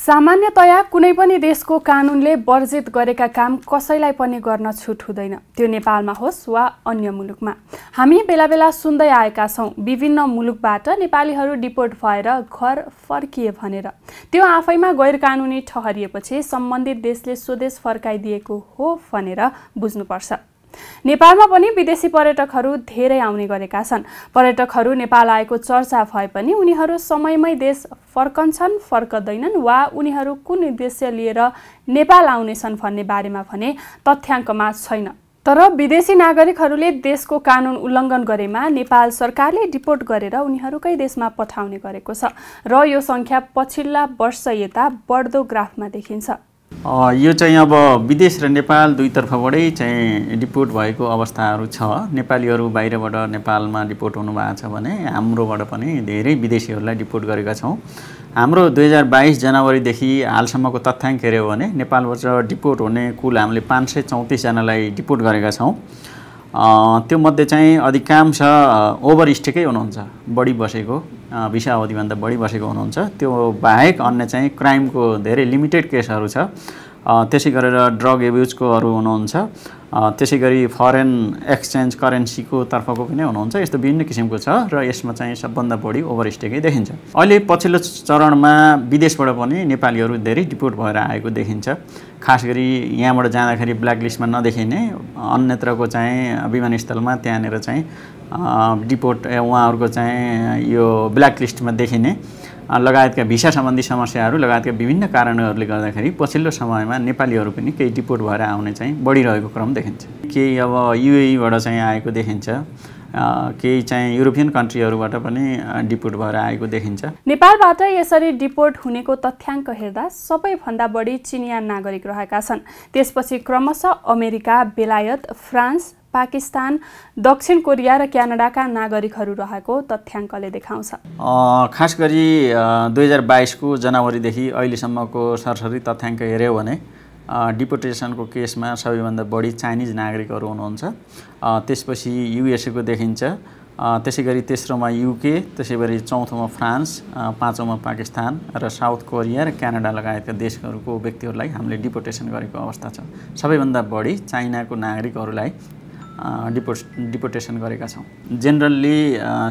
सामान्यतया कुनै पनि देशको कानुनले वर्जित गरेका काम कसैलाई पनि गर्न छुट हुँदैन त्यो नेपालमा होस् वा अन्य मुलुकमा हामी बेला बेला सुन्दै आएका छौँ विभिन्न मुलुकबाट नेपालीहरू डिपोर्ट भएर घर फर्किए भनेर त्यो आफैमा गैर कानुनी ठहरिएपछि सम्बन्धित देशले स्वदेश फर्काइदिएको हो भनेर बुझ्नुपर्छ नेपालमा पनि विदेशी पर्यटकहरू धेरै आउने गरेका छन् पर्यटकहरू नेपाल आएको चर्चा भए पनि उनीहरू समयमै देश फर्कन्छन् फर्कदैनन् वा उनीहरू कुन उद्देश्य लिएर नेपाल आउनेछन् भन्ने बारेमा भने तथ्याङ्कमा छैन तर विदेशी नागरिकहरूले देशको कानुन उल्लङ्घन गरेमा नेपाल सरकारले डिपोर्ट गरेर उनीहरूकै देशमा पठाउने गरेको छ र यो सङ्ख्या पछिल्ला वर्ष यता बढ्दो ग्राफमा देखिन्छ यो चाहिँ अब विदेश र नेपाल दुईतर्फबाटै चाहिँ डिपोर्ट भएको अवस्थाहरू छ नेपालीहरू बाहिरबाट नेपालमा डिपोर्ट हुनुभएको छ भने हाम्रोबाट पनि धेरै विदेशीहरूलाई डिपोर्ट गरेका छौँ हाम्रो दुई हजार बाइस जनवरीदेखि हालसम्मको तथ्याङ्क हेऱ्यो भने नेपालबाट डिपोर्ट हुने कुल हामीले पाँच सय चौतिसजनालाई डिपोर्ट गरेका छौँ त्योमध्ये चाहिँ अधिकांश ओभर स्टेकै हुनुहुन्छ बढी बसेको भिसा अवधिभन्दा बढी बसेको हुनुहुन्छ त्यो बाहेक अन्य चाहिँ क्राइमको धेरै लिमिटेड केसहरू छ त्यसै गरेर ड्रग एब्युजकोहरू हुनुहुन्छ त्यसै गरी फरेन एक्सचेन्ज करेन्सीको तर्फको पनि हुनुहुन्छ यस्तो विभिन्न किसिमको छ र यसमा चाहिँ सबभन्दा बढी ओभरस्टेकै देखिन्छ अहिले पछिल्लो चरणमा विदेशबाट पनि नेपालीहरू धेरै डिपोर्ट भएर आएको देखिन्छ खास गरी यहाँबाट जाँदाखेरि ब्ल्याकलिस्टमा नदेखिने अन्यत्रको चाहिँ विमानस्थलमा त्यहाँनिर चाहिँ डिपोर्ट उहाँहरूको चाहिँ यो ब्ल्याकलिस्टमा देखिने लगायतका भिसा सम्बन्धी समस्याहरू लगायतका विभिन्न कारणहरूले गर्दाखेरि पछिल्लो समयमा नेपालीहरू पनि केही डिपोर्ट भएर आउने चाहिँ बढिरहेको क्रम देखिन्छ केही अब युएईबाट चाहिँ आएको देखिन्छ केही चाहिँ युरोपियन कन्ट्रीहरूबाट पनि डिपोर्ट भएर आएको देखिन्छ नेपालबाट यसरी डिपोर्ट हुनेको तथ्याङ्क हेर्दा सबैभन्दा बढी चिनियाँ नागरिक रहेका छन् त्यसपछि क्रमशः अमेरिका बेलायत फ्रान्स पाकिस्तान दक्षिण कोरिया र क्यानाडाका नागरिकहरू रहेको तथ्याङ्कले देखाउँछ खास गरी दुई हजार बाइसको जनवरीदेखि अहिलेसम्मको सरसरी तथ्याङ्क हेऱ्यौँ भने डिपोटेसनको केसमा सबैभन्दा बढी चाइनिज नागरिकहरू हुनुहुन्छ त्यसपछि युएसएको देखिन्छ त्यसै गरी तेस्रोमा युके त्यसै गरी चौथोमा फ्रान्स पाँचौँमा पाकिस्तान र साउथ कोरिया र क्यानाडा लगायतका देशहरूको व्यक्तिहरूलाई हामीले डिपोटेसन गरेको अवस्था छ सबैभन्दा बढी चाइनाको नागरिकहरूलाई डिपो डिपोटेसन गरेका छौँ जेनरल्ली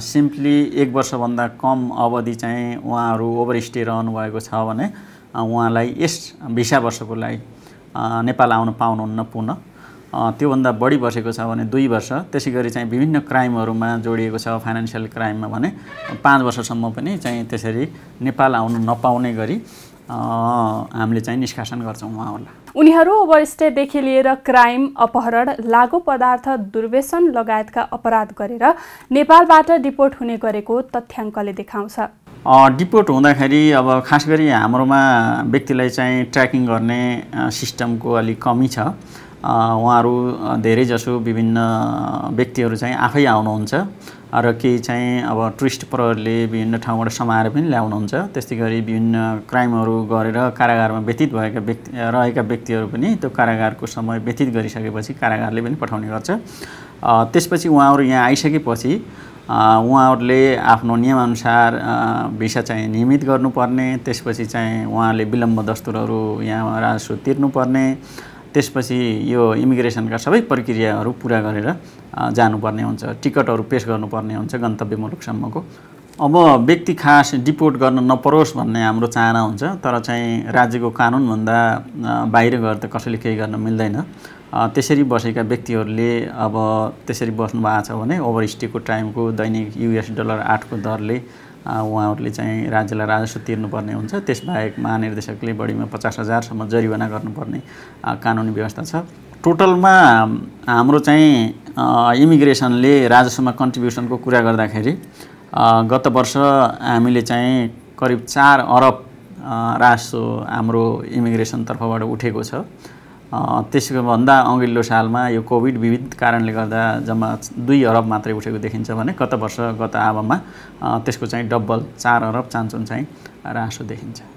सिम्पली एक वर्षभन्दा कम अवधि चाहिँ उहाँहरू ओभरस्टे रहनुभएको छ भने उहाँलाई यस भिसा वर्षको लागि नेपाल आउन पाउनुहुन्न पुनः त्योभन्दा बढी बसेको छ भने दुई वर्ष त्यसै गरी चाहिँ विभिन्न क्राइमहरूमा जोडिएको छ फाइनेन्सियल क्राइममा भने पाँच वर्षसम्म पनि चाहिँ त्यसरी नेपाल आउनु नपाउने गरी हामीले चाहिँ निष्कासन गर्छौँ उहाँहरूलाई उनीहरू ओभरस्टेदेखि लिएर क्राइम अपहरण लागु पदार्थ दुर्व्यसन लगायतका अपराध गरेर नेपालबाट डिपोर्ट हुने गरेको तथ्याङ्कले देखाउँछ डिपोर्ट हुँदाखेरि अब खास गरी हाम्रोमा व्यक्तिलाई चाहिँ ट्र्याकिङ गर्ने सिस्टमको अलिक कमी छ उहाँहरू धेरैजसो विभिन्न व्यक्तिहरू चाहिँ आफै आउनुहुन्छ र केही चाहिँ अब टुरिस्ट प्रहरले विभिन्न ठाउँबाट समाएर पनि ल्याउनुहुन्छ त्यस्तै गरी विभिन्न क्राइमहरू गरेर कारागारमा व्यतीत भएका व्यक्ति रहेका व्यक्तिहरू पनि त्यो कारागारको समय व्यतीत गरिसकेपछि कारागारले पनि पठाउने गर्छ त्यसपछि उहाँहरू यहाँ आइसकेपछि उहाँहरूले आफ्नो नियमअनुसार भिसा चाहिँ नियमित गर्नुपर्ने त्यसपछि चाहिँ उहाँहरूले विलम्ब दस्तुरहरू यहाँ राजस्व तिर्नुपर्ने त्यसपछि यो इमिग्रेसनका सबै प्रक्रियाहरू पुरा गरेर जानुपर्ने हुन्छ टिकटहरू पेस गर्नुपर्ने हुन्छ गन्तव्य मुलुकसम्मको अब व्यक्ति खास डिपोर्ट गर्न नपरोस् भन्ने हाम्रो चाहना हुन्छ तर चाहिँ राज्यको कानुनभन्दा बाहिर गएर त कसैले केही गर्न मिल्दैन त्यसरी बसेका व्यक्तिहरूले अब त्यसरी बस्नु भएको छ भने ओभरस्टेको टाइमको दैनिक युएस डलर आठको दरले उहाँहरूले चाहिँ राज्यलाई राजस्व तिर्नुपर्ने हुन्छ त्यसबाहेक महानिर्देशकले बढीमा पचास हजारसम्म जरिवाना गर्नुपर्ने कानुनी व्यवस्था छ टोटलमा हाम्रो चाहिँ इमिग्रेसनले राजस्वमा कन्ट्रिब्युसनको कुरा गर्दाखेरि गत वर्ष हामीले चाहिँ करिब चार अरब राजस्व हाम्रो इमिग्रेसनतर्फबाट उठेको छ त्यसको भन्दा अघिल्लो सालमा यो कोभिड विविध कारणले गर्दा जम्मा दुई अरब मात्रै उठेको देखिन्छ भने गत वर्ष गत आवामा त्यसको चाहिँ डब्बल चार अरब चान्चुन चाहिँ रासो देखिन्छ